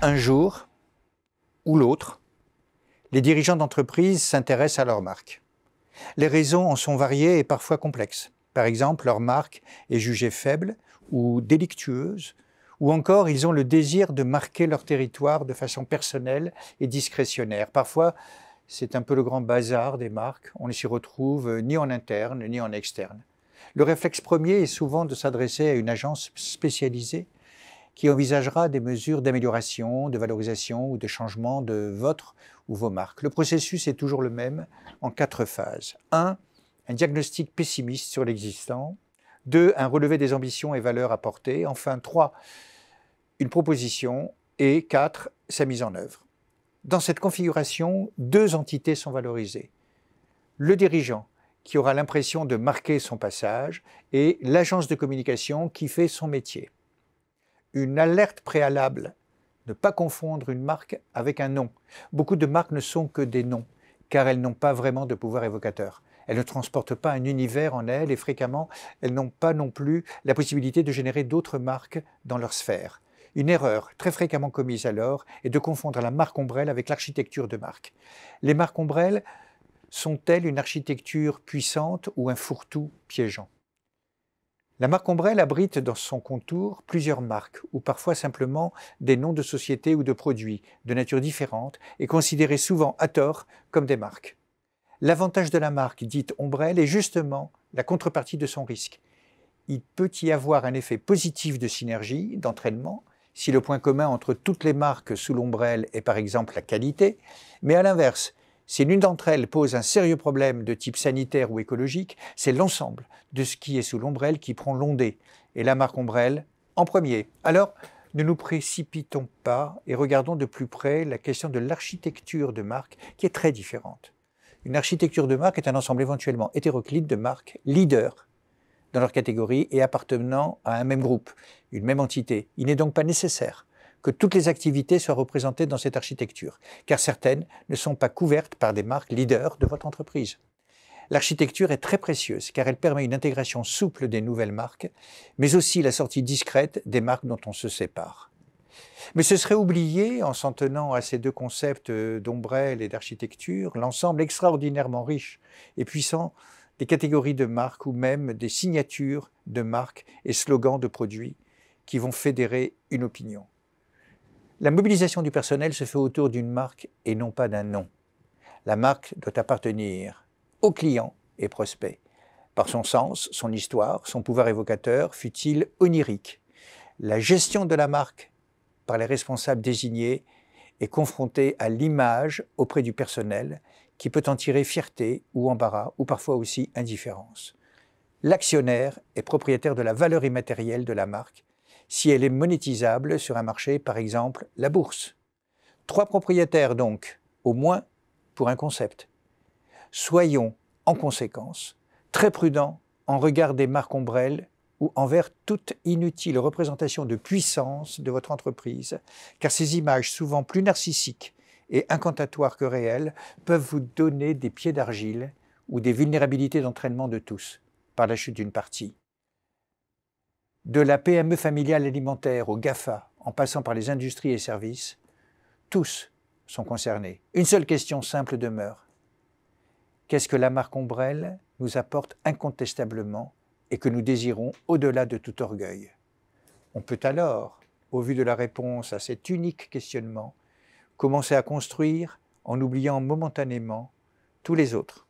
Un jour ou l'autre, les dirigeants d'entreprise s'intéressent à leur marque. Les raisons en sont variées et parfois complexes. Par exemple, leur marque est jugée faible ou délictueuse, ou encore ils ont le désir de marquer leur territoire de façon personnelle et discrétionnaire. Parfois, c'est un peu le grand bazar des marques, on ne s'y retrouve ni en interne ni en externe. Le réflexe premier est souvent de s'adresser à une agence spécialisée qui envisagera des mesures d'amélioration, de valorisation ou de changement de votre ou vos marques. Le processus est toujours le même en quatre phases. 1. Un diagnostic pessimiste sur l'existant. 2. Un relevé des ambitions et valeurs apportées. Enfin, 3. Une proposition. Et 4. Sa mise en œuvre. Dans cette configuration, deux entités sont valorisées. Le dirigeant, qui aura l'impression de marquer son passage, et l'agence de communication qui fait son métier une alerte préalable. Ne pas confondre une marque avec un nom. Beaucoup de marques ne sont que des noms, car elles n'ont pas vraiment de pouvoir évocateur. Elles ne transportent pas un univers en elles et fréquemment, elles n'ont pas non plus la possibilité de générer d'autres marques dans leur sphère. Une erreur très fréquemment commise alors est de confondre la marque ombrelle avec l'architecture de marque. Les marques ombrelles sont-elles une architecture puissante ou un fourre-tout piégeant la marque Ombrelle abrite dans son contour plusieurs marques ou parfois simplement des noms de sociétés ou de produits de nature différente et considérés souvent à tort comme des marques. L'avantage de la marque dite Ombrelle est justement la contrepartie de son risque. Il peut y avoir un effet positif de synergie, d'entraînement, si le point commun entre toutes les marques sous l'ombrelle est par exemple la qualité, mais à l'inverse, si l'une d'entre elles pose un sérieux problème de type sanitaire ou écologique, c'est l'ensemble de ce qui est sous l'ombrelle qui prend l'ondée, et la marque ombrelle en premier. Alors, ne nous précipitons pas et regardons de plus près la question de l'architecture de marque qui est très différente. Une architecture de marque est un ensemble éventuellement hétéroclite de marques leaders dans leur catégorie et appartenant à un même groupe, une même entité. Il n'est donc pas nécessaire que toutes les activités soient représentées dans cette architecture, car certaines ne sont pas couvertes par des marques leaders de votre entreprise. L'architecture est très précieuse car elle permet une intégration souple des nouvelles marques, mais aussi la sortie discrète des marques dont on se sépare. Mais ce serait oublier, en s'en tenant à ces deux concepts euh, d'ombrelle et d'architecture, l'ensemble extraordinairement riche et puissant des catégories de marques ou même des signatures de marques et slogans de produits qui vont fédérer une opinion. La mobilisation du personnel se fait autour d'une marque et non pas d'un nom. La marque doit appartenir aux clients et prospects, par son sens, son histoire, son pouvoir évocateur, fut-il onirique. La gestion de la marque par les responsables désignés est confrontée à l'image auprès du personnel qui peut en tirer fierté ou embarras ou parfois aussi indifférence. L'actionnaire est propriétaire de la valeur immatérielle de la marque si elle est monétisable sur un marché, par exemple la bourse. Trois propriétaires donc, au moins, pour un concept. Soyons, en conséquence, très prudents en regard des marques ombrelles ou envers toute inutile représentation de puissance de votre entreprise, car ces images, souvent plus narcissiques et incantatoires que réelles, peuvent vous donner des pieds d'argile ou des vulnérabilités d'entraînement de tous par la chute d'une partie de la PME familiale alimentaire au GAFA, en passant par les industries et services, tous sont concernés. Une seule question simple demeure. Qu'est-ce que la marque Ombrelle nous apporte incontestablement et que nous désirons au-delà de tout orgueil On peut alors, au vu de la réponse à cet unique questionnement, commencer à construire en oubliant momentanément tous les autres.